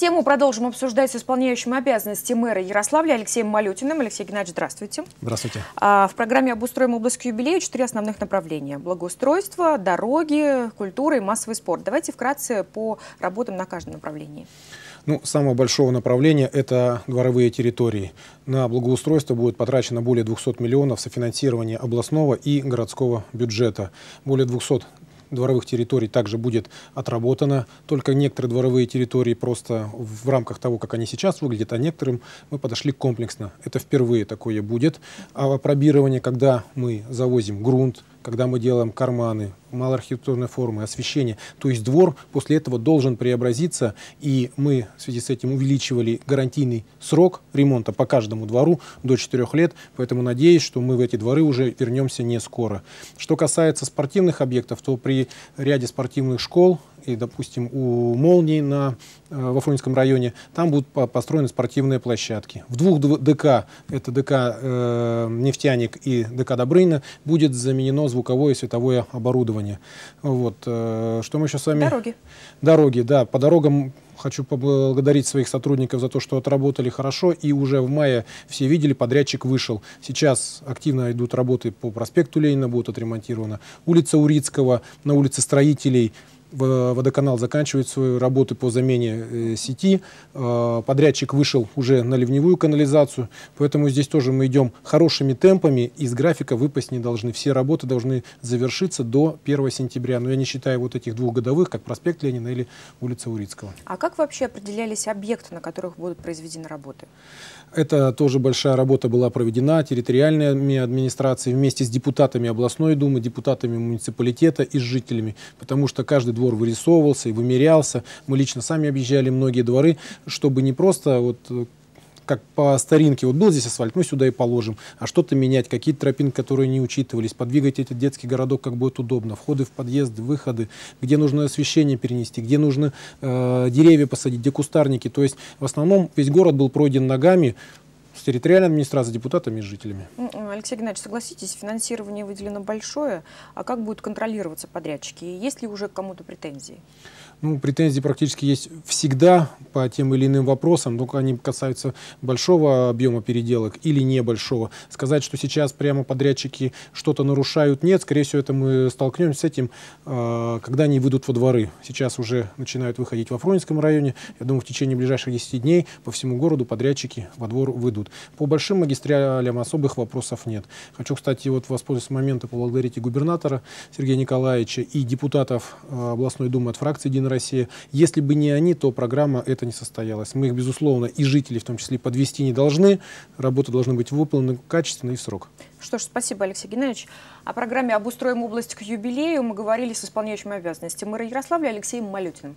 Тему продолжим обсуждать с исполняющим обязанности мэра Ярославля Алексеем Малютиным. Алексей Геннадьевич, здравствуйте. Здравствуйте. А, в программе «Обустроим область к юбилею» четыре основных направления. Благоустройство, дороги, культура и массовый спорт. Давайте вкратце по работам на каждом направлении. Ну, самого большого направления – это дворовые территории. На благоустройство будет потрачено более 200 миллионов софинансирования областного и городского бюджета. Более 200 дворовых территорий также будет отработано. Только некоторые дворовые территории просто в рамках того, как они сейчас выглядят, а некоторым мы подошли комплексно. Это впервые такое будет. А опробирование, когда мы завозим грунт, когда мы делаем карманы, малоархитектурной формы освещения. То есть двор после этого должен преобразиться, и мы в связи с этим увеличивали гарантийный срок ремонта по каждому двору до 4 лет, поэтому надеюсь, что мы в эти дворы уже вернемся не скоро. Что касается спортивных объектов, то при ряде спортивных школ и, допустим, у «Молнии» на, э, в Афонинском районе, там будут построены спортивные площадки. В двух ДК, это ДК э, «Нефтяник» и ДК «Добрыня», будет заменено звуковое и световое оборудование оборудование. Вот. Э, что мы сейчас с вами... Дороги. Дороги, да. По дорогам хочу поблагодарить своих сотрудников за то, что отработали хорошо. И уже в мае все видели, подрядчик вышел. Сейчас активно идут работы по проспекту Ленина, будут отремонтированы. Улица Урицкого, на улице Строителей – Э, водоканал заканчивает свою работу по замене э, сети, э, подрядчик вышел уже на ливневую канализацию, поэтому здесь тоже мы идем хорошими темпами, из графика выпасть не должны, все работы должны завершиться до 1 сентября, но я не считаю вот этих двух годовых, как проспект Ленина или улица Урицкого. А как вообще определялись объекты, на которых будут произведены работы? Это тоже большая работа была проведена территориальными администрациями вместе с депутатами областной думы, депутатами муниципалитета и с жителями, потому что каждый двор вырисовывался и вымерялся. Мы лично сами объезжали многие дворы, чтобы не просто вот э, как по старинке, вот был здесь асфальт, мы сюда и положим, а что-то менять, какие-то тропинки, которые не учитывались, подвигать этот детский городок как будет удобно, входы в подъезды, выходы, где нужно освещение перенести, где нужно э, деревья посадить, где кустарники, то есть в основном весь город был пройден ногами, с территориальной администрацией, депутатами и жителями. Э, Алексей Геннадьевич, согласитесь, финансирование выделено большое, а как будут контролироваться подрядчики? Есть ли уже к кому-то претензии? Ну, претензии практически есть всегда по тем или иным вопросам, только они касаются большого объема переделок или небольшого. Сказать, что сейчас прямо подрядчики что-то нарушают, нет. Скорее всего, это мы столкнемся с этим, а, когда они выйдут во дворы. Сейчас уже начинают выходить во Фрунзенском районе. Я думаю, в течение ближайших 10 дней по всему городу подрядчики во двор выйдут. По большим магистралям особых вопросов нет. Хочу, кстати, вот воспользоваться моментом поблагодарить и губернатора Сергея Николаевича, и депутатов э, областной думы от фракции «Единая Россия». Если бы не они, то программа это не состоялась. Мы их, безусловно, и жителей в том числе подвести не должны. Работа должна быть выполнена качественно и в срок. Что ж, спасибо, Алексей Геннадьевич. О программе «Обустроим область к юбилею» мы говорили с исполняющим обязанности мэра Ярославля Алексеем Малютиным.